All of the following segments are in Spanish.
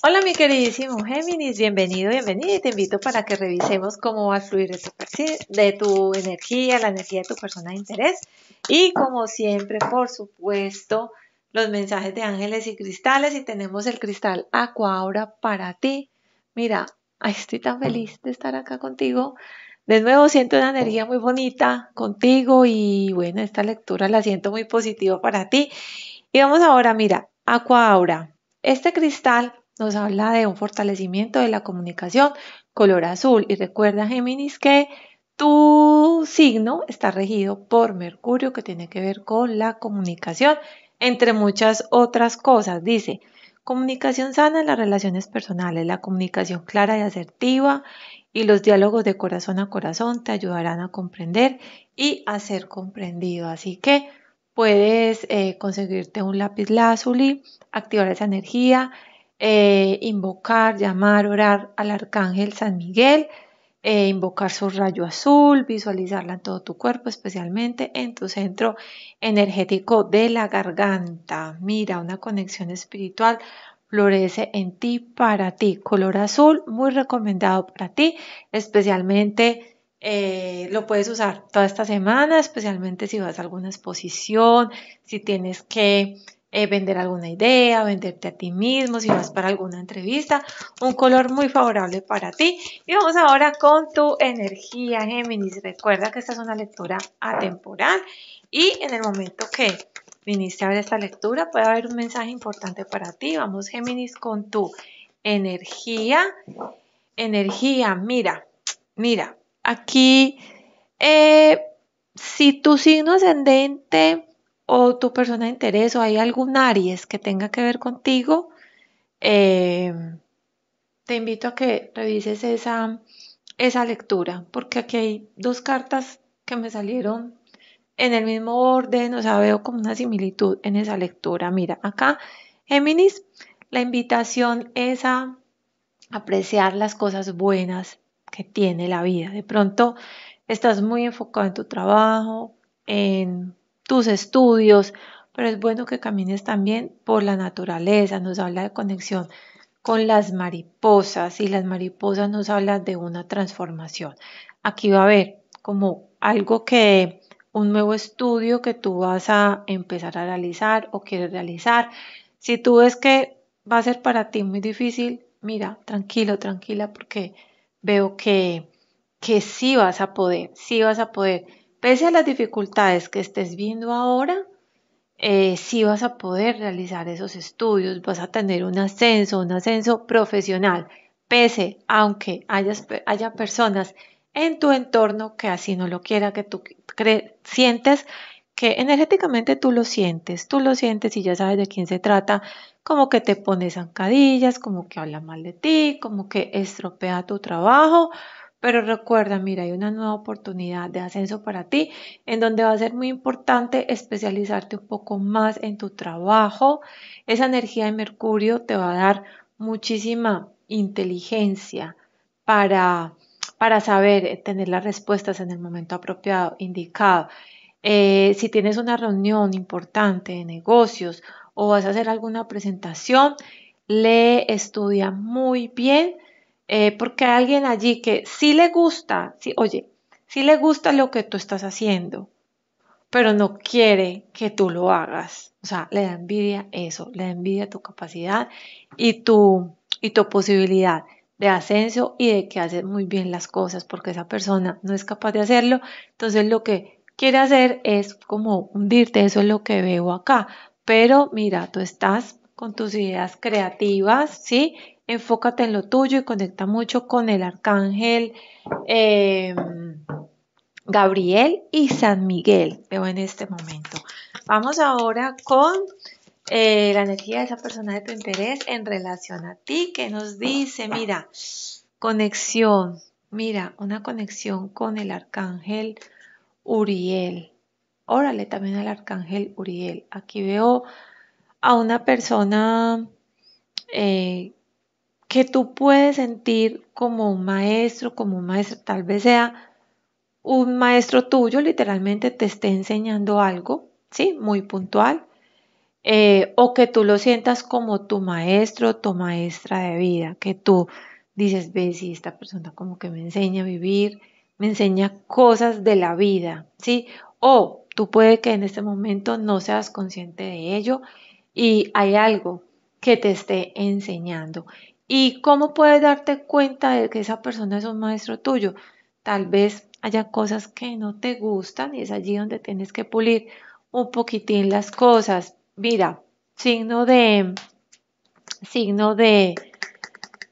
Hola mi queridísimo Géminis, bienvenido, bienvenido, y te invito para que revisemos cómo va a fluir de tu, energía, la energía de tu persona de interés y como siempre, por supuesto, los mensajes de ángeles y cristales y tenemos el cristal Aura para ti. Mira, estoy tan feliz de estar acá contigo. De nuevo siento una energía muy bonita contigo y bueno, esta lectura la siento muy positiva para ti. Y vamos ahora, mira, Aura, Este cristal nos habla de un fortalecimiento de la comunicación color azul. Y recuerda, Géminis, que tu signo está regido por Mercurio, que tiene que ver con la comunicación, entre muchas otras cosas. Dice, comunicación sana en las relaciones personales, la comunicación clara y asertiva y los diálogos de corazón a corazón te ayudarán a comprender y a ser comprendido. Así que puedes eh, conseguirte un lápiz lazuli, activar esa energía eh, invocar, llamar, orar al arcángel San Miguel, eh, invocar su rayo azul, visualizarla en todo tu cuerpo, especialmente en tu centro energético de la garganta. Mira, una conexión espiritual florece en ti para ti. Color azul, muy recomendado para ti, especialmente... Eh, lo puedes usar toda esta semana, especialmente si vas a alguna exposición, si tienes que eh, vender alguna idea, venderte a ti mismo, si vas para alguna entrevista, un color muy favorable para ti. Y vamos ahora con tu energía, Géminis. Recuerda que esta es una lectura atemporal y en el momento que viniste a ver esta lectura puede haber un mensaje importante para ti. Vamos, Géminis, con tu energía. Energía, mira, mira, aquí, eh, si tu signo ascendente o tu persona de interés o hay algún Aries que tenga que ver contigo, eh, te invito a que revises esa, esa lectura, porque aquí hay dos cartas que me salieron en el mismo orden, o sea, veo como una similitud en esa lectura. Mira, acá, Géminis, la invitación es a apreciar las cosas buenas que tiene la vida. De pronto estás muy enfocado en tu trabajo, en tus estudios, pero es bueno que camines también por la naturaleza, nos habla de conexión con las mariposas y las mariposas nos hablan de una transformación. Aquí va a haber como algo que un nuevo estudio que tú vas a empezar a realizar o quieres realizar. Si tú ves que va a ser para ti muy difícil, mira, tranquilo, tranquila, porque veo que, que sí vas a poder, sí vas a poder pese a las dificultades que estés viendo ahora, eh, sí vas a poder realizar esos estudios, vas a tener un ascenso, un ascenso profesional, pese aunque hayas, haya personas en tu entorno que así no lo quiera, que tú sientes que energéticamente tú lo sientes, tú lo sientes y ya sabes de quién se trata, como que te pones zancadillas, como que habla mal de ti, como que estropea tu trabajo, pero recuerda, mira, hay una nueva oportunidad de ascenso para ti en donde va a ser muy importante especializarte un poco más en tu trabajo. Esa energía de Mercurio te va a dar muchísima inteligencia para, saber eh, tener las respuestas en el momento apropiado, indicado. Eh, si tienes una reunión importante de negocios o vas a hacer alguna presentación, lee, estudia muy bien eh, porque hay alguien allí que sí le gusta, sí, oye, sí le gusta lo que tú estás haciendo, pero no quiere que tú lo hagas. O sea, le da envidia eso, le da envidia tu capacidad y tu, y tu posibilidad de ascenso y de que haces muy bien las cosas porque esa persona no es capaz de hacerlo. Entonces lo que quiere hacer es como hundirte, eso es lo que veo acá. Pero mira, tú estás con tus ideas creativas, ¿sí? enfócate en lo tuyo y conecta mucho con el arcángel eh, Gabriel y San Miguel, veo en este momento. Vamos ahora con eh, la energía de esa persona de tu interés en relación a ti, que nos dice, mira, conexión, mira, una conexión con el arcángel Uriel. Órale también al arcángel Uriel. Aquí veo a una persona eh, que tú puedes sentir como un maestro, como un maestro, tal vez sea un maestro tuyo, literalmente te esté enseñando algo, ¿sí? Muy puntual. Eh, o que tú lo sientas como tu maestro, tu maestra de vida, que tú dices, ve, si esta persona como que me enseña a vivir, me enseña cosas de la vida, ¿sí? O tú puede que en este momento no seas consciente de ello y hay algo que te esté enseñando. ¿Y cómo puedes darte cuenta de que esa persona es un maestro tuyo? Tal vez haya cosas que no te gustan y es allí donde tienes que pulir un poquitín las cosas. Mira, signo de signo de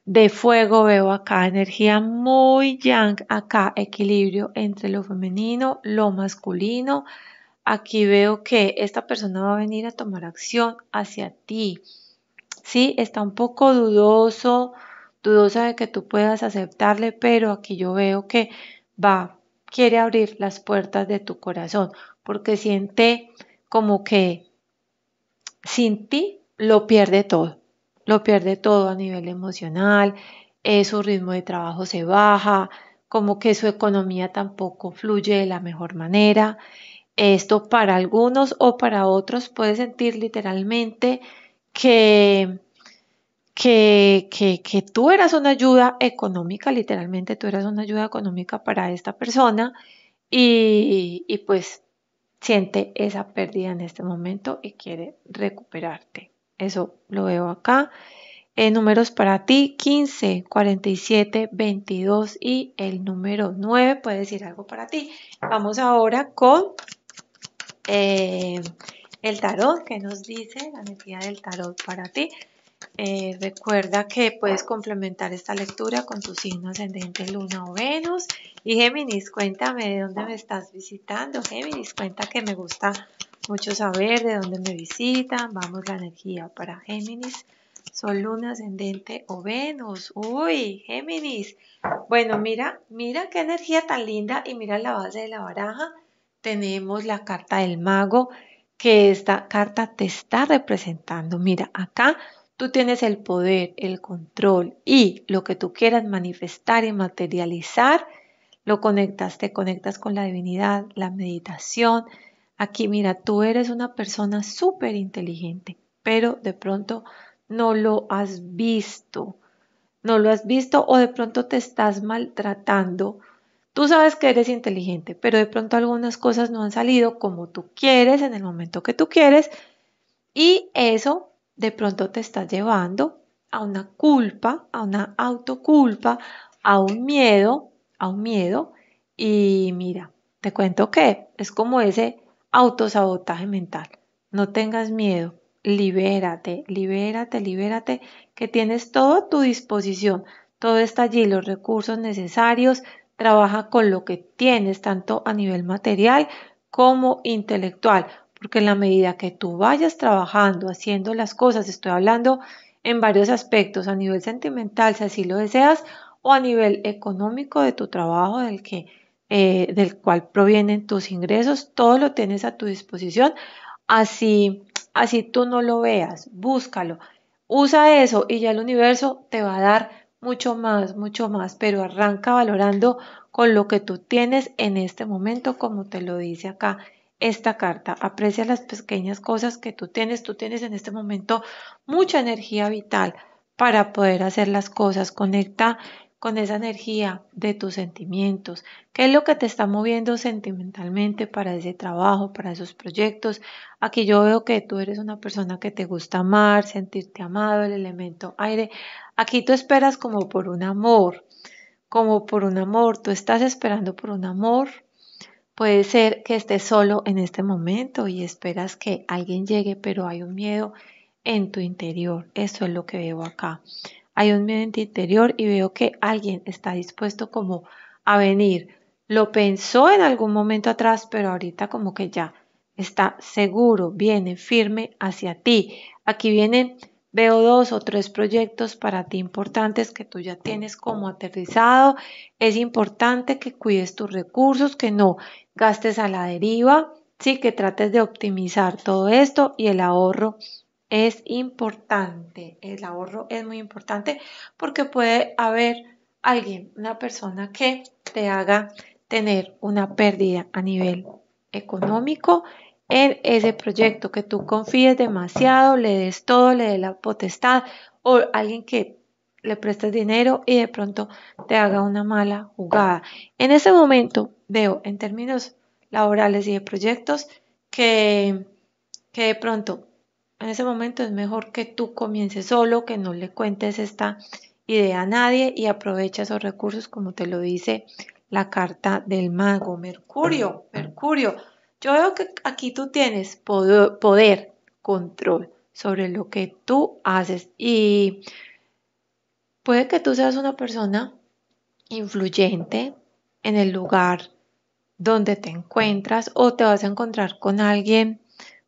de fuego veo acá energía muy yang, acá equilibrio entre lo femenino, lo masculino. Aquí veo que esta persona va a venir a tomar acción hacia ti sí, está un poco dudoso, dudosa de que tú puedas aceptarle, pero aquí yo veo que va, quiere abrir las puertas de tu corazón, porque siente como que sin ti lo pierde todo, lo pierde todo a nivel emocional, eh, su ritmo de trabajo se baja, como que su economía tampoco fluye de la mejor manera. Esto para algunos o para otros puede sentir literalmente que, que, tú eras una ayuda económica, literalmente tú eras una ayuda económica para esta persona y, y pues siente esa pérdida en este momento y quiere recuperarte. Eso lo veo acá. Eh, números para ti, 15, 47, 22 y el número 9 puede decir algo para ti. Vamos ahora con eh, el tarot, que nos dice la energía del tarot para ti. Eh, recuerda que puedes complementar esta lectura con tu signo ascendente Luna o Venus. Y Géminis, cuéntame de dónde me estás visitando. Géminis, cuenta que me gusta mucho saber de dónde me visitan. Vamos, la energía para Géminis. Sol, Luna, Ascendente o Venus. Uy, Géminis. Bueno, mira, mira qué energía tan linda y mira la base de la baraja. Tenemos la carta del mago que esta carta te está representando. Mira, acá tú tienes el poder, el control y lo que tú quieras manifestar y materializar, lo conectas, te conectas con la divinidad, la meditación. Aquí, mira, tú eres una persona súper inteligente, pero de pronto no lo has visto. No lo has visto o de pronto te estás maltratando Tú sabes que eres inteligente, pero de pronto algunas cosas no han salido como tú quieres, en el momento que tú quieres, y eso de pronto te está llevando a una culpa, a una autoculpa, a un miedo, a un miedo. Y mira, te cuento que es como ese autosabotaje mental. No tengas miedo, libérate, libérate, libérate, que tienes todo a tu disposición. Todo está allí, los recursos necesarios, trabaja con lo que tienes, tanto a nivel material como intelectual, porque en la medida que tú vayas trabajando, haciendo las cosas, estoy hablando en varios aspectos, a nivel sentimental, si así lo deseas, o a nivel económico de tu trabajo, del que eh, del cual provienen tus ingresos, todo lo tienes a tu disposición, así, así tú no lo veas, búscalo, usa eso y ya el universo te va a dar mucho más, mucho más, pero arranca valorando con lo que tú tienes en este momento, como te lo dice acá esta carta. Aprecia las pequeñas cosas que tú tienes. Tú tienes en este momento mucha energía vital para poder hacer las cosas. Conecta con esa energía de tus sentimientos, qué es lo que te está moviendo sentimentalmente para ese trabajo, para esos proyectos. Aquí yo veo que tú eres una persona que te gusta amar, sentirte amado, el elemento aire. Aquí tú esperas como por un amor, como por un amor, tú estás esperando por un amor. Puede ser que estés solo en este momento y esperas que alguien llegue, pero hay un miedo en tu interior. Eso es lo que veo acá hay un miente interior y veo que alguien está dispuesto como a venir. Lo pensó en algún momento atrás, pero ahorita como que ya está seguro, viene firme hacia ti. Aquí vienen, veo dos o tres proyectos para ti importantes que tú ya tienes como aterrizado. Es importante que cuides tus recursos, que no gastes a la deriva, sí, que trates de optimizar todo esto y el ahorro es importante. El ahorro es muy importante porque puede haber alguien, una persona que te haga tener una pérdida a nivel económico en ese proyecto, que tú confíes demasiado, le des todo, le des la potestad o alguien que le prestes dinero y de pronto te haga una mala jugada. En ese momento veo en términos laborales y de proyectos que, que de pronto en ese momento es mejor que tú comiences solo, que no le cuentes esta idea a nadie y aprovecha esos recursos como te lo dice la carta del mago. Mercurio, Mercurio, yo veo que aquí tú tienes poder, poder control sobre lo que tú haces y puede que tú seas una persona influyente en el lugar donde te encuentras o te vas a encontrar con alguien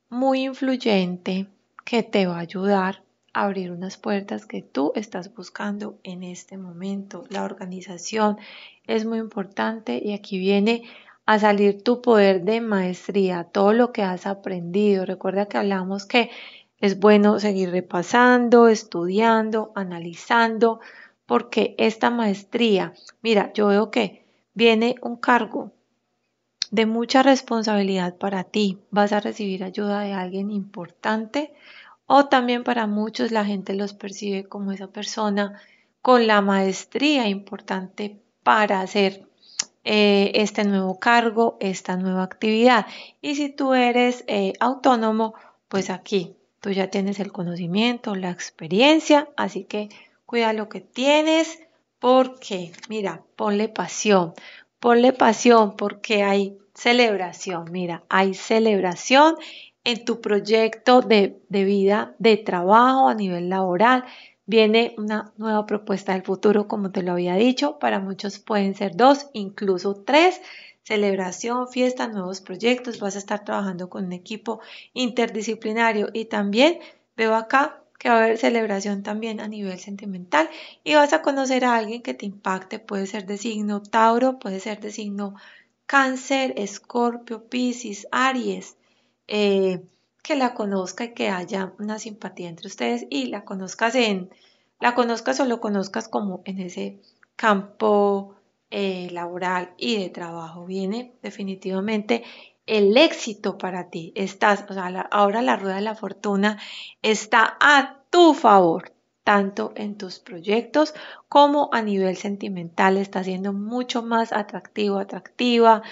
muy influyente que te va a ayudar a abrir unas puertas que tú estás buscando en este momento. La organización es muy importante y aquí viene a salir tu poder de maestría, todo lo que has aprendido. Recuerda que hablamos que es bueno seguir repasando, estudiando, analizando, porque esta maestría, mira, yo veo que viene un cargo, de mucha responsabilidad para ti. Vas a recibir ayuda de alguien importante o también para muchos la gente los percibe como esa persona con la maestría importante para hacer eh, este nuevo cargo, esta nueva actividad. Y si tú eres eh, autónomo, pues aquí tú ya tienes el conocimiento, la experiencia, así que cuida lo que tienes porque, mira, ponle pasión, Ponle pasión porque hay celebración, mira, hay celebración en tu proyecto de, vida, de trabajo a nivel laboral. Viene una nueva propuesta del futuro, como te lo había dicho. Para muchos pueden ser dos, incluso tres. Celebración, fiesta, nuevos proyectos. Vas a estar trabajando con un equipo interdisciplinario. Y también veo acá que va a haber celebración también a nivel sentimental y vas a conocer a alguien que te impacte. Puede ser de signo Tauro, puede ser de signo Cáncer, Escorpio, Piscis, Aries. Eh, que la conozca y que haya una simpatía entre ustedes y la conozcas en la conozcas o lo conozcas como en ese campo eh, laboral y de trabajo. Viene definitivamente el éxito para ti. Estás, ahora la rueda de la fortuna está a tu favor, tanto en tus proyectos como a nivel sentimental. Está siendo mucho más atractivo, atractiva.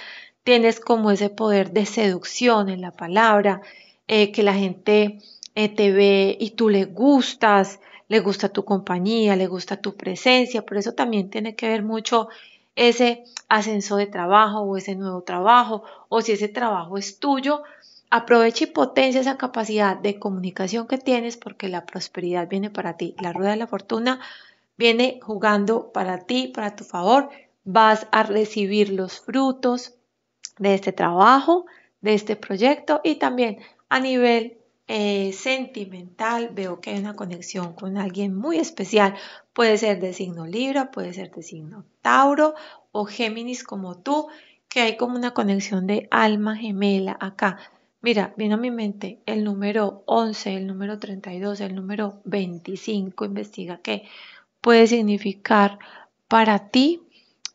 Tienes como ese poder de seducción en la palabra, eh, que la gente eh, te ve y tú le gustas, le gusta tu compañía, le gusta tu presencia. Por eso también tiene que ver mucho ese ascenso de trabajo o ese nuevo trabajo, o si ese trabajo es tuyo, aprovecha y potencia esa capacidad de comunicación que tienes porque la prosperidad viene para ti, la rueda de la fortuna viene jugando para ti, para tu favor, vas a recibir los frutos de este trabajo, de este proyecto y también a nivel eh, sentimental, veo que hay una conexión con alguien muy especial. Puede ser de signo Libra, puede ser de signo Tauro o Géminis como tú, que hay como una conexión de alma gemela acá. Mira, vino a mi mente el número 11, el número 32, el número 25. Investiga qué puede significar para ti.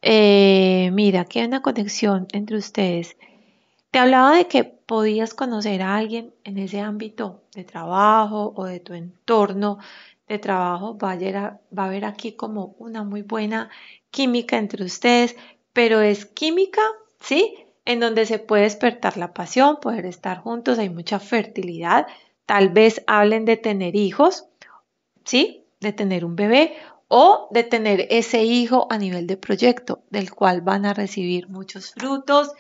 Eh, mira, que hay una conexión entre ustedes te hablaba de que podías conocer a alguien en ese ámbito de trabajo o de tu entorno de trabajo. Va a, haber aquí como una muy buena química entre ustedes, pero es química, ¿sí? En donde se puede despertar la pasión, poder estar juntos, hay mucha fertilidad. Tal vez hablen de tener hijos, ¿sí? De tener un bebé o de tener ese hijo a nivel de proyecto, del cual van a recibir muchos frutos,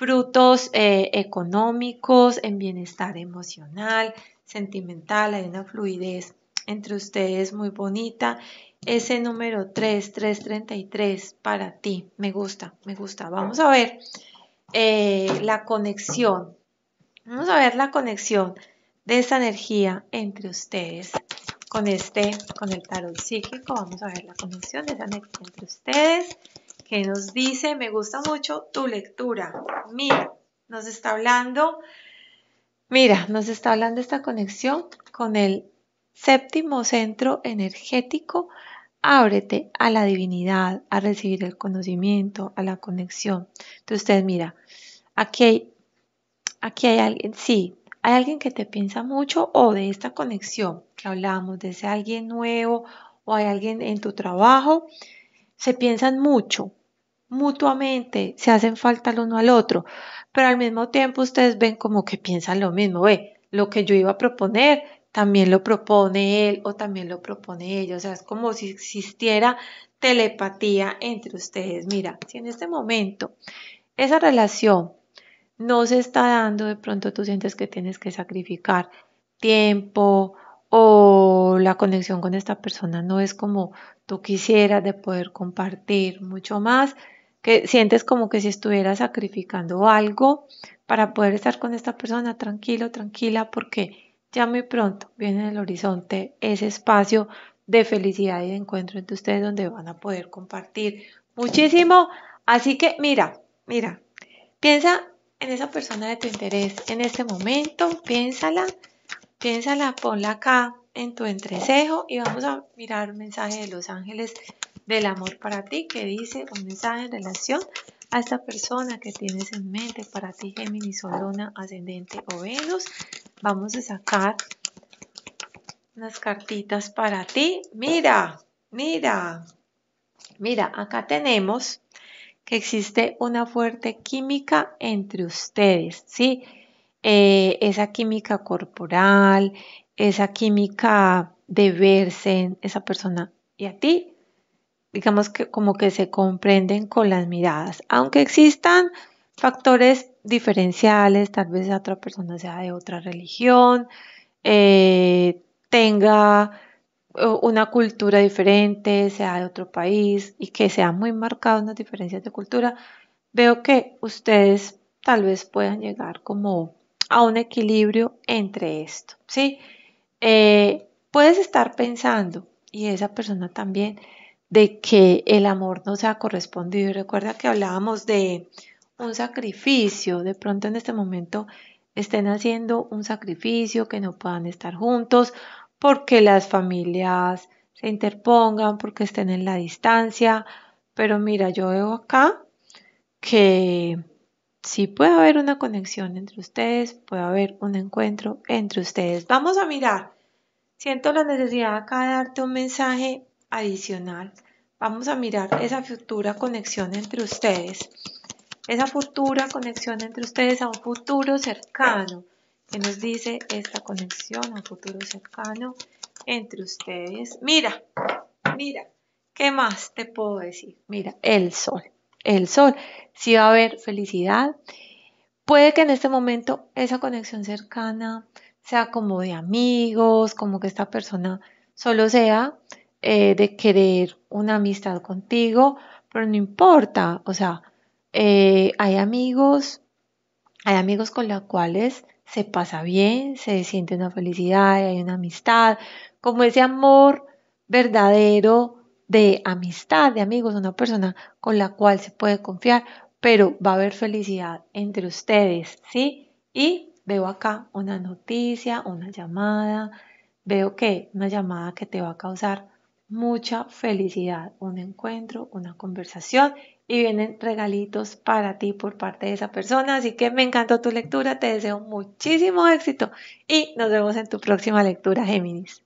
frutos eh, económicos, en bienestar emocional, sentimental, hay una fluidez entre ustedes muy bonita. Ese número 333 para ti, me gusta, me gusta. Vamos a ver eh, la conexión, vamos a ver la conexión de esa energía entre ustedes. Con este, con el tarot psíquico, vamos a ver la conexión de esa energía entre ustedes que nos dice, me gusta mucho tu lectura. Mira, nos está hablando, mira, nos está hablando esta conexión con el séptimo centro energético. Ábrete a la divinidad, a recibir el conocimiento, a la conexión. Entonces usted mira, aquí hay, aquí hay alguien, sí, hay alguien que te piensa mucho o de esta conexión que hablábamos, de ese alguien nuevo o hay alguien en tu trabajo se piensan mucho, mutuamente, se hacen falta el uno al otro, pero al mismo tiempo ustedes ven como que piensan lo mismo, ve, lo que yo iba a proponer también lo propone él o también lo propone ella, o sea, es como si existiera telepatía entre ustedes. Mira, si en este momento esa relación no se está dando, de pronto tú sientes que tienes que sacrificar tiempo, o la conexión con esta persona no es como tú quisieras de poder compartir mucho más, que sientes como que si estuvieras sacrificando algo para poder estar con esta persona tranquilo, tranquila, porque ya muy pronto viene en el horizonte ese espacio de felicidad y de encuentro entre ustedes donde van a poder compartir muchísimo. Así que mira, mira, piensa en esa persona de tu interés en este momento, piénsala Piénsala, ponla acá en tu entrecejo y vamos a mirar un mensaje de los ángeles del amor para ti que dice un mensaje en relación a esta persona que tienes en mente para ti, Géminis Solona, Ascendente o Venus. Vamos a sacar unas cartitas para ti. Mira, mira, mira, acá tenemos que existe una fuerte química entre ustedes, ¿sí? Eh, esa química corporal, esa química de verse en esa persona y a ti, digamos que como que se comprenden con las miradas, aunque existan factores diferenciales, tal vez otra persona sea de otra religión, eh, tenga eh, una cultura diferente, sea de otro país y que sea muy en las diferencias de cultura, veo que ustedes tal vez puedan llegar como a un equilibrio entre esto, ¿sí? Eh, puedes estar pensando, y esa persona también, de que el amor no se ha correspondido. recuerda que hablábamos de un sacrificio, de pronto en este momento estén haciendo un sacrificio, que no puedan estar juntos, porque las familias se interpongan, porque estén en la distancia. Pero mira, yo veo acá que si puede haber una conexión entre ustedes, puede haber un encuentro entre ustedes. Vamos a mirar. Siento la necesidad acá de darte un mensaje adicional. Vamos a mirar esa futura conexión entre ustedes. Esa futura conexión entre ustedes a un futuro cercano. ¿Qué nos dice esta conexión a un futuro cercano entre ustedes. Mira, mira, ¿qué más te puedo decir? Mira, el sol el sol, si va a haber felicidad. Puede que en este momento esa conexión cercana sea como de amigos, como que esta persona solo sea eh, de querer una amistad contigo, pero no importa, o sea, eh, hay amigos, hay amigos con los cuales se pasa bien, se siente una felicidad, hay una amistad, como ese amor verdadero de amistad, de amigos, una persona con la cual se puede confiar, pero va a haber felicidad entre ustedes, ¿sí? Y veo acá una noticia, una llamada, veo que una llamada que te va a causar mucha felicidad, un encuentro, una conversación y vienen regalitos para ti por parte de esa persona. Así que me encantó tu lectura, te deseo muchísimo éxito y nos vemos en tu próxima lectura, Géminis.